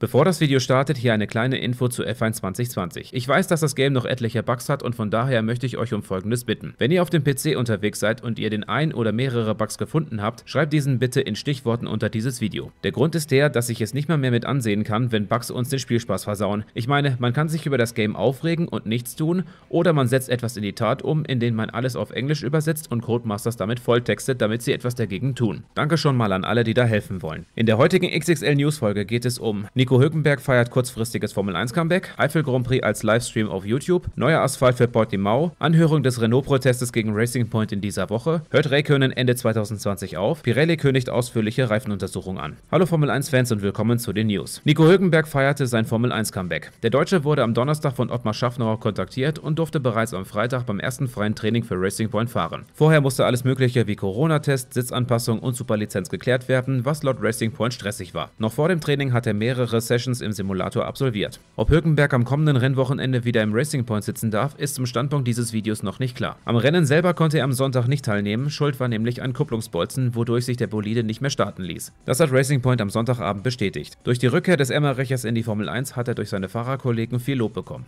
Bevor das Video startet, hier eine kleine Info zu F1 2020. Ich weiß, dass das Game noch etliche Bugs hat und von daher möchte ich euch um folgendes bitten. Wenn ihr auf dem PC unterwegs seid und ihr den ein oder mehrere Bugs gefunden habt, schreibt diesen bitte in Stichworten unter dieses Video. Der Grund ist der, dass ich es nicht mal mehr mit ansehen kann, wenn Bugs uns den Spielspaß versauen. Ich meine, man kann sich über das Game aufregen und nichts tun oder man setzt etwas in die Tat um, indem man alles auf Englisch übersetzt und Codemasters damit volltextet, damit sie etwas dagegen tun. Danke schon mal an alle, die da helfen wollen. In der heutigen XXL News Folge geht es um Nico Nico Hülkenberg feiert kurzfristiges Formel-1-Comeback, Eifel Grand Prix als Livestream auf YouTube, neuer Asphalt für Portimao, Anhörung des Renault-Protestes gegen Racing Point in dieser Woche, hört Räikkönen Ende 2020 auf, Pirelli kündigt ausführliche Reifenuntersuchungen an. Hallo Formel-1-Fans und willkommen zu den News. Nico Hülkenberg feierte sein Formel-1-Comeback. Der Deutsche wurde am Donnerstag von Ottmar Schaffnauer kontaktiert und durfte bereits am Freitag beim ersten freien Training für Racing Point fahren. Vorher musste alles Mögliche wie Corona-Test, Sitzanpassung und Superlizenz geklärt werden, was laut Racing Point stressig war. Noch vor dem Training hat er mehrere Sessions im Simulator absolviert. Ob Hülkenberg am kommenden Rennwochenende wieder im Racing Point sitzen darf, ist zum Standpunkt dieses Videos noch nicht klar. Am Rennen selber konnte er am Sonntag nicht teilnehmen, schuld war nämlich ein Kupplungsbolzen, wodurch sich der Bolide nicht mehr starten ließ. Das hat Racing Point am Sonntagabend bestätigt. Durch die Rückkehr des Emmerechers in die Formel 1 hat er durch seine Fahrerkollegen viel Lob bekommen.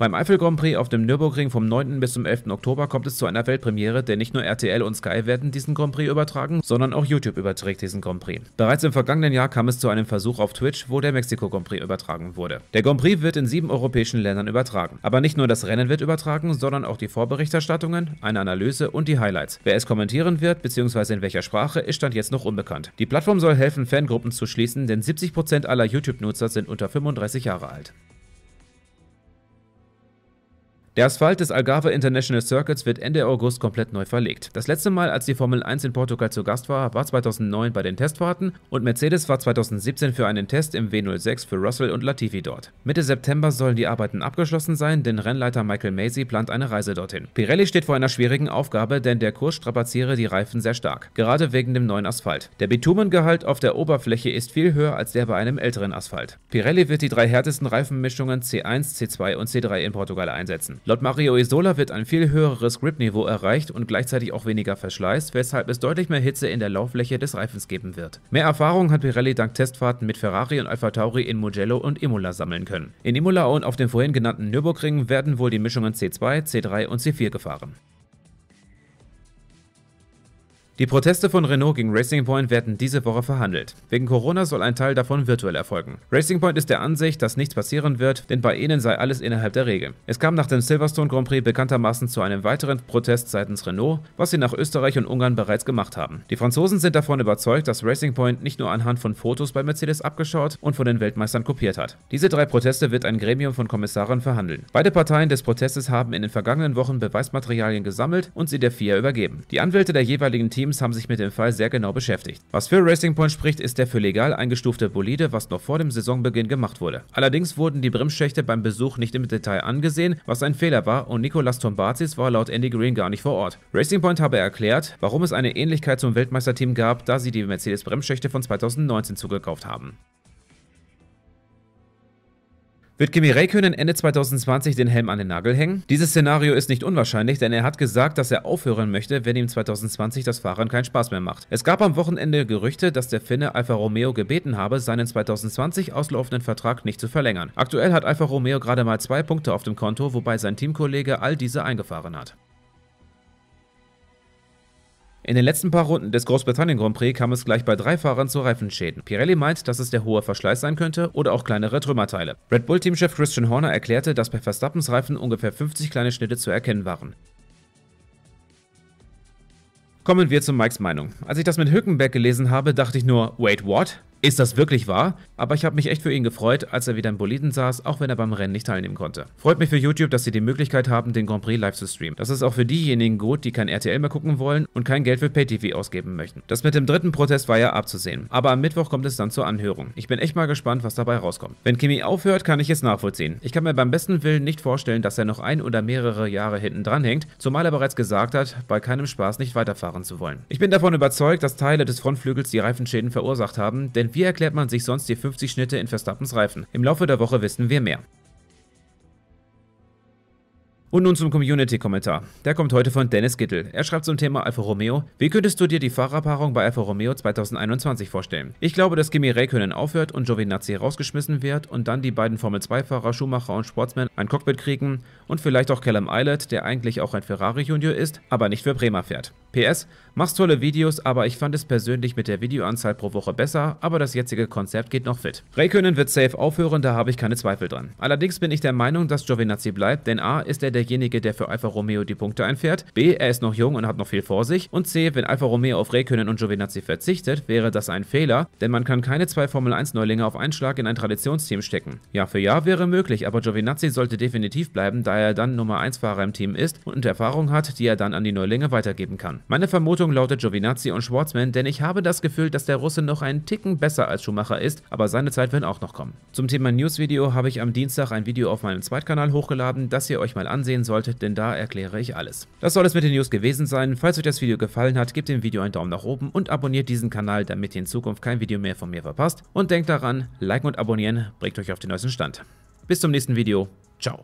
Beim Eiffel Grand Prix auf dem Nürburgring vom 9. bis zum 11. Oktober kommt es zu einer Weltpremiere, denn nicht nur RTL und Sky werden diesen Grand Prix übertragen, sondern auch YouTube überträgt diesen Grand Prix. Bereits im vergangenen Jahr kam es zu einem Versuch auf Twitch, wo der Mexiko Grand Prix übertragen wurde. Der Grand Prix wird in sieben europäischen Ländern übertragen. Aber nicht nur das Rennen wird übertragen, sondern auch die Vorberichterstattungen, eine Analyse und die Highlights. Wer es kommentieren wird, bzw. in welcher Sprache, ist Stand jetzt noch unbekannt. Die Plattform soll helfen, Fangruppen zu schließen, denn 70% aller YouTube-Nutzer sind unter 35 Jahre alt. Der Asphalt des Algarve International Circuits wird Ende August komplett neu verlegt. Das letzte Mal, als die Formel 1 in Portugal zu Gast war, war 2009 bei den Testfahrten und Mercedes war 2017 für einen Test im W06 für Russell und Latifi dort. Mitte September sollen die Arbeiten abgeschlossen sein, denn Rennleiter Michael Macy plant eine Reise dorthin. Pirelli steht vor einer schwierigen Aufgabe, denn der Kurs strapaziere die Reifen sehr stark, gerade wegen dem neuen Asphalt. Der Bitumengehalt auf der Oberfläche ist viel höher als der bei einem älteren Asphalt. Pirelli wird die drei härtesten Reifenmischungen C1, C2 und C3 in Portugal einsetzen. Laut Mario Isola wird ein viel höheres Grip-Niveau erreicht und gleichzeitig auch weniger Verschleiß, weshalb es deutlich mehr Hitze in der Lauffläche des Reifens geben wird. Mehr Erfahrung hat Pirelli dank Testfahrten mit Ferrari und Alfa Tauri in Mugello und Imola sammeln können. In Imola und auf dem vorhin genannten Nürburgring werden wohl die Mischungen C2, C3 und C4 gefahren. Die Proteste von Renault gegen Racing Point werden diese Woche verhandelt. Wegen Corona soll ein Teil davon virtuell erfolgen. Racing Point ist der Ansicht, dass nichts passieren wird, denn bei ihnen sei alles innerhalb der Regel. Es kam nach dem Silverstone Grand Prix bekanntermaßen zu einem weiteren Protest seitens Renault, was sie nach Österreich und Ungarn bereits gemacht haben. Die Franzosen sind davon überzeugt, dass Racing Point nicht nur anhand von Fotos bei Mercedes abgeschaut und von den Weltmeistern kopiert hat. Diese drei Proteste wird ein Gremium von Kommissaren verhandeln. Beide Parteien des Protestes haben in den vergangenen Wochen Beweismaterialien gesammelt und sie der FIA übergeben. Die Anwälte der jeweiligen Teams Teams haben sich mit dem Fall sehr genau beschäftigt. Was für Racing Point spricht, ist der für legal eingestufte Bolide, was noch vor dem Saisonbeginn gemacht wurde. Allerdings wurden die Bremsschächte beim Besuch nicht im Detail angesehen, was ein Fehler war und Nicolas Tombazis war laut Andy Green gar nicht vor Ort. Racing Point habe erklärt, warum es eine Ähnlichkeit zum Weltmeisterteam gab, da sie die Mercedes-Bremsschächte von 2019 zugekauft haben. Wird Kimi Räikkönen Ende 2020 den Helm an den Nagel hängen? Dieses Szenario ist nicht unwahrscheinlich, denn er hat gesagt, dass er aufhören möchte, wenn ihm 2020 das Fahren keinen Spaß mehr macht. Es gab am Wochenende Gerüchte, dass der Finne Alfa Romeo gebeten habe, seinen 2020 auslaufenden Vertrag nicht zu verlängern. Aktuell hat Alfa Romeo gerade mal zwei Punkte auf dem Konto, wobei sein Teamkollege all diese eingefahren hat. In den letzten paar Runden des Großbritannien Grand Prix kam es gleich bei drei Fahrern zu Reifenschäden. Pirelli meint, dass es der hohe Verschleiß sein könnte oder auch kleinere Trümmerteile. Red Bull-Teamchef Christian Horner erklärte, dass bei Verstappens Reifen ungefähr 50 kleine Schnitte zu erkennen waren. Kommen wir zu Mikes Meinung. Als ich das mit Hülkenberg gelesen habe, dachte ich nur, wait what? Ist das wirklich wahr? Aber ich habe mich echt für ihn gefreut, als er wieder im Boliden saß, auch wenn er beim Rennen nicht teilnehmen konnte. Freut mich für YouTube, dass sie die Möglichkeit haben, den Grand Prix live zu streamen. Das ist auch für diejenigen gut, die kein RTL mehr gucken wollen und kein Geld für PayTV ausgeben möchten. Das mit dem dritten Protest war ja abzusehen. Aber am Mittwoch kommt es dann zur Anhörung. Ich bin echt mal gespannt, was dabei rauskommt. Wenn Kimi aufhört, kann ich es nachvollziehen. Ich kann mir beim besten Willen nicht vorstellen, dass er noch ein oder mehrere Jahre hinten dran hängt, zumal er bereits gesagt hat, bei keinem Spaß nicht weiterfahren zu wollen. Ich bin davon überzeugt, dass Teile des Frontflügels die Reifenschäden verursacht haben, denn wie erklärt man sich sonst die 50 Schnitte in Verstappens Reifen? Im Laufe der Woche wissen wir mehr. Und nun zum Community-Kommentar. Der kommt heute von Dennis Gittel. Er schreibt zum Thema Alfa Romeo, wie könntest du dir die Fahrerpaarung bei Alfa Romeo 2021 vorstellen? Ich glaube, dass Kimi Räikkönen aufhört und Giovinazzi rausgeschmissen wird und dann die beiden Formel-2-Fahrer Schumacher und Sportsman ein Cockpit kriegen und vielleicht auch Callum Eilert, der eigentlich auch ein Ferrari-Junior ist, aber nicht für Bremer fährt. PS, machst tolle Videos, aber ich fand es persönlich mit der Videoanzahl pro Woche besser, aber das jetzige Konzept geht noch fit. Raykönnen wird safe aufhören, da habe ich keine Zweifel dran. Allerdings bin ich der Meinung, dass Giovinazzi bleibt, denn A ist er derjenige, der für Alfa Romeo die Punkte einfährt, B er ist noch jung und hat noch viel vor sich und C, wenn Alfa Romeo auf Raykönnen und Giovinazzi verzichtet, wäre das ein Fehler, denn man kann keine zwei Formel 1 Neulinge auf einen Schlag in ein Traditionsteam stecken. Ja für Jahr wäre möglich, aber Giovinazzi sollte definitiv bleiben, da er dann Nummer 1 Fahrer im Team ist und Erfahrung hat, die er dann an die Neulinge weitergeben kann. Meine Vermutung lautet Giovinazzi und Schwarzman, denn ich habe das Gefühl, dass der Russe noch einen Ticken besser als Schumacher ist, aber seine Zeit wird auch noch kommen. Zum Thema News-Video habe ich am Dienstag ein Video auf meinem Zweitkanal hochgeladen, das ihr euch mal ansehen solltet, denn da erkläre ich alles. Das soll es mit den News gewesen sein. Falls euch das Video gefallen hat, gebt dem Video einen Daumen nach oben und abonniert diesen Kanal, damit ihr in Zukunft kein Video mehr von mir verpasst. Und denkt daran, liken und abonnieren bringt euch auf den neuesten Stand. Bis zum nächsten Video. Ciao.